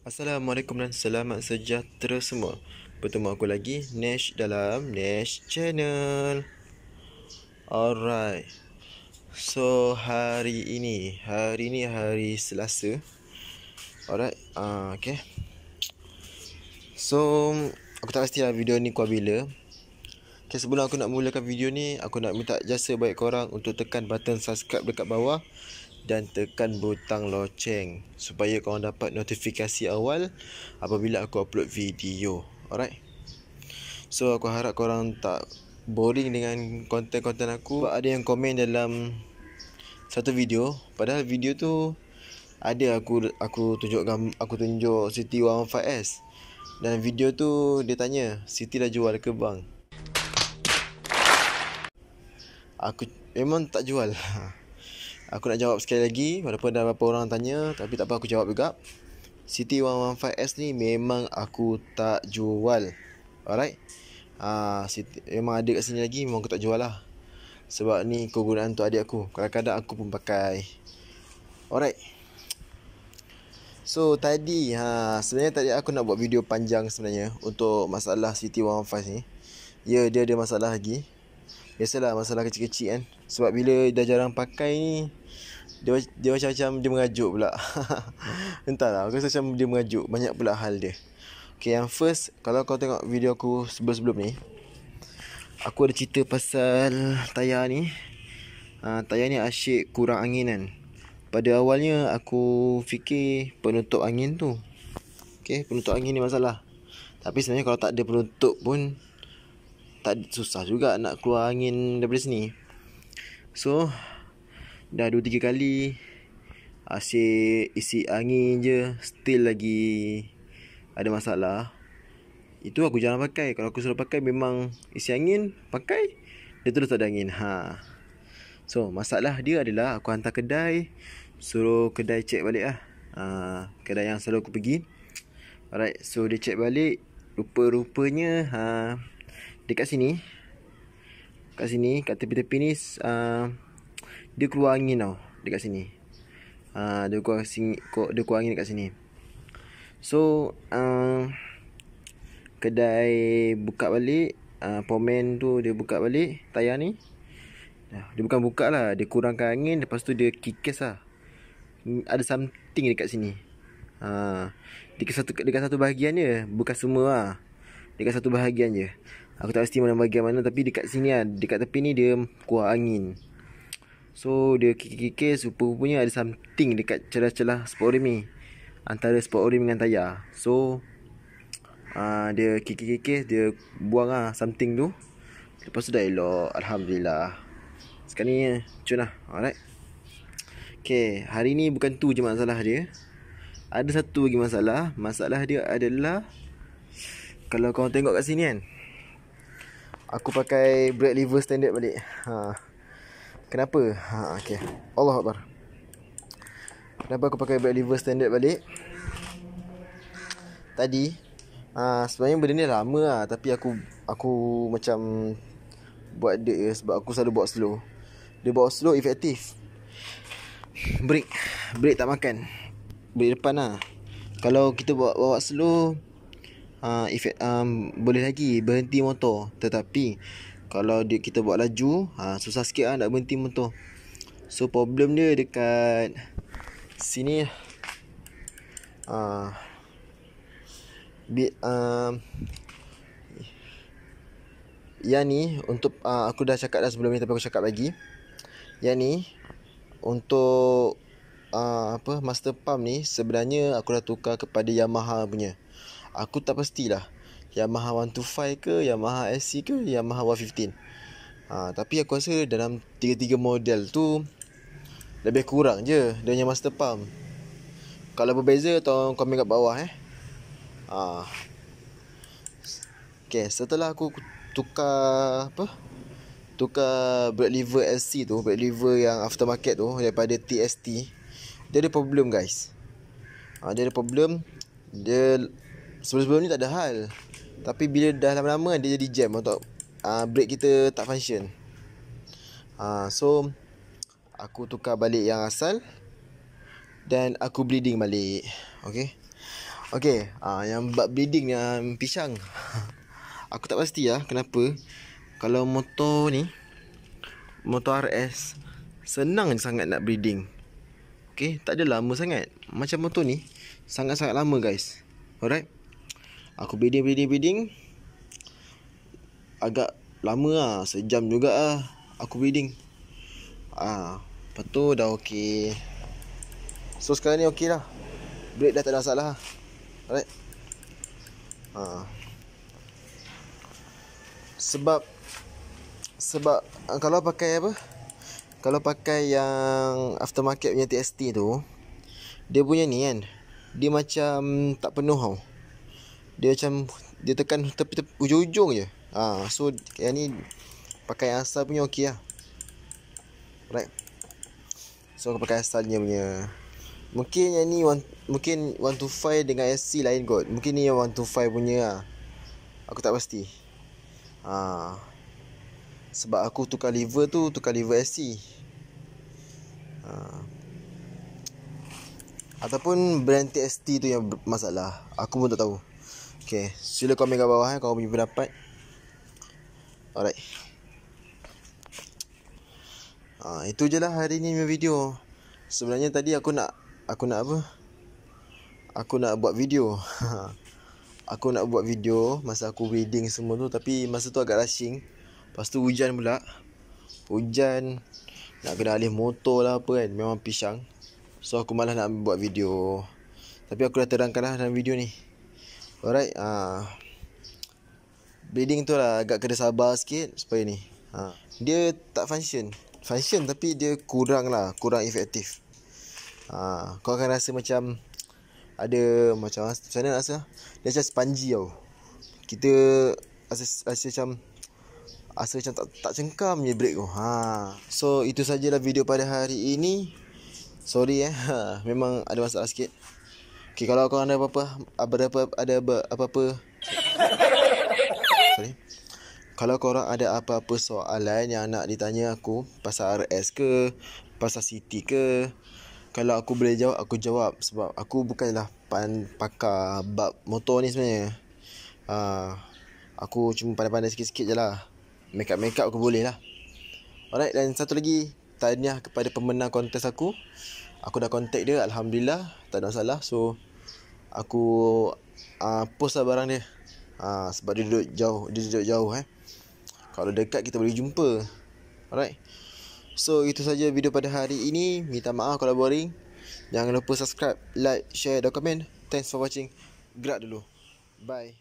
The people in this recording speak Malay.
Assalamualaikum dan selamat sejahtera semua Bertemu aku lagi Nash dalam Nash Channel Alright So hari ini Hari ini hari Selasa Alright uh, Okay So Aku tak pasti lah video ni kuah bila Okay sebelum aku nak mulakan video ni Aku nak minta jasa baik korang Untuk tekan button subscribe dekat bawah dan tekan butang loceng supaya kau dapat notifikasi awal apabila aku upload video. Alright. So aku harap kau orang tak boring dengan konten-konten aku. Sebab ada yang komen dalam satu video, padahal video tu ada aku aku tunjuk aku tunjuk Siti 115S. Dan video tu dia tanya, Siti dah jual ke bang? Aku memang tak jual. Aku nak jawab sekali lagi Walaupun ada beberapa orang tanya Tapi tak apa aku jawab juga City 115 s ni memang aku tak jual Alright uh, Memang ada kat sini lagi Memang aku tak jual lah Sebab ni kegunaan untuk adik aku Kadang-kadang aku pun pakai Alright So tadi ha, Sebenarnya tadi aku nak buat video panjang sebenarnya Untuk masalah CT115 ni Ya yeah, dia ada masalah lagi Biasalah masalah kecil-kecil kan Sebab bila dah jarang pakai ni dia, dia macam macam dia mengajuk pula entahlah aku rasa macam dia mengajuk banyak pula hal dia okey yang first kalau kau tengok video aku sebelum-sebelum ni aku ada cerita pasal tayar ni uh, ah, tayar ni asyik kurang angin kan pada awalnya aku fikir penutup angin tu okey penutup angin ni masalah tapi sebenarnya kalau tak ada penutup pun tak susah juga nak keluar angin daripada sini so Dah 2-3 kali Asyik isi angin je Still lagi Ada masalah Itu aku jarang pakai Kalau aku suruh pakai memang Isi angin Pakai Dia terus tak ada angin ha. So masalah dia adalah Aku hantar kedai Suruh kedai check balik lah ha, Kedai yang selalu aku pergi Alright so dia check balik Rupa-rupanya ha, Dekat sini Kat sini kat tepi-tepi ni Haa uh, dia keluar angin tau dekat sini. Uh, dia keluar sini, dia keluar angin dekat sini. So, uh, kedai buka balik, uh, pomen tu dia buka balik, tayar ni. Dia bukan buka lah, dia kurangkan angin, lepas tu dia kikis lah. Ada something dekat sini. Uh, dekat satu dekat satu bahagian dia, bukan semua lah. Dekat satu bahagian je. Aku tak pasti mana bahagian mana tapi dekat sini lah, dekat tepi ni dia keluar angin. So dia kikir-kikir Rupa-rupanya ada something Dekat celah-celah sporium ni Antara sporium dengan tayar So uh, Dia kikir-kikir Dia buang lah something tu Lepas tu dah elok Alhamdulillah Sekarang ni Cun lah Alright Okay Hari ni bukan tu je masalah dia Ada satu lagi masalah Masalah dia adalah Kalau korang tengok kat sini kan Aku pakai Bread liver standard balik Haa Kenapa? Ha okey. Allahuakbar. Kenapa aku pakai back lever standard balik? Tadi ha, sebenarnya benda ni lama lah tapi aku aku macam buat dia je, sebab aku selalu buat slow. Dia buat slow efektif. Break. Break tak makan. Break depan lah. Kalau kita buat bawa slow uh, um, boleh lagi berhenti motor tetapi kalau dia kita buat laju ha, susah sikit ah nak berhenti motor so problem dia dekat sini ah bit um, ah, yang ni untuk uh, aku dah cakap dah sebelum ni tapi aku cakap lagi yang ni untuk uh, apa master pump ni sebenarnya aku dah tukar kepada Yamaha punya aku tak pastilah Yamaha 125 ke Yamaha SC ke Yamaha 115 ha, Tapi aku rasa dalam tiga-tiga model tu Lebih kurang je Dia punya master pump Kalau berbeza tolong komen kat bawah eh ha. Okay setelah aku tukar apa Tukar brake lever SC tu Brake lever yang aftermarket tu Daripada TST Dia ada problem guys ha, Dia ada problem Dia Sebelum-sebelum ni tak ada hal Tapi bila dah lama-lama dia jadi jam untuk uh, ah, Brake kita tak function uh, So Aku tukar balik yang asal Dan aku bleeding balik Okay Okay uh, Yang bab bleeding ni um, pisang Aku tak pasti lah kenapa Kalau motor ni Motor RS Senang sangat nak bleeding Okay Tak ada lama sangat Macam motor ni Sangat-sangat lama guys Alright Aku bidding bidding bidding Agak lama lah Sejam juga lah Aku bidding Ah, Lepas tu dah okey So sekarang ni okey lah Break dah tak ada masalah Alright ha. Sebab Sebab ah, Kalau pakai apa Kalau pakai yang Aftermarket punya TST tu Dia punya ni kan Dia macam Tak penuh tau dia macam dia tekan tepi tepi ujung-ujung je. Ha, so yang ni pakai asal punya okey lah. Right. So aku pakai asalnya punya. Mungkin yang ni one, mungkin 125 dengan SC lain kot. Mungkin ni yang to 125 punya lah. Aku tak pasti. Ha. Sebab aku tukar liver tu tukar liver SC. Ha. Ataupun brand TST tu yang masalah. Aku pun tak tahu. Okay Sila komen kat bawah eh Kau punya pendapat Alright ha, Itu je lah hari ni video Sebenarnya tadi aku nak Aku nak apa Aku nak buat video Aku nak buat video Masa aku reading semua tu Tapi masa tu agak rushing Lepas tu hujan pula Hujan Nak kena alih motor lah apa kan Memang pisang So aku malah nak buat video Tapi aku dah terangkan lah dalam video ni Alright ha. Bidding tu lah agak kena sabar sikit Supaya ni ha. Dia tak function Function tapi dia kurang lah Kurang efektif ha. Kau akan rasa macam Ada macam Macam mana rasa Dia macam spongy tau Kita Rasa, rasa macam Rasa macam tak, tak cengkam je break tu ha. So itu sajalah video pada hari ini Sorry eh ha. Memang ada masalah sikit Okay, kalau korang ada apa-apa, ada apa ada apa-apa. Kalau korang ada apa-apa soalan yang nak ditanya aku pasal RS ke, pasal City ke, kalau aku boleh jawab, aku jawab sebab aku bukanlah pan pakar bab motor ni sebenarnya. Uh, aku cuma pandai-pandai sikit-sikit je lah. Make up-make up aku boleh lah. Alright, dan satu lagi, tanya kepada pemenang kontes aku aku dah contact dia alhamdulillah tak ada masalah so aku uh, post lah barang dia uh, sebab dia duduk jauh dia duduk jauh eh kalau dekat kita boleh jumpa alright so itu saja video pada hari ini minta maaf kalau boring jangan lupa subscribe like share dan komen thanks for watching gerak dulu bye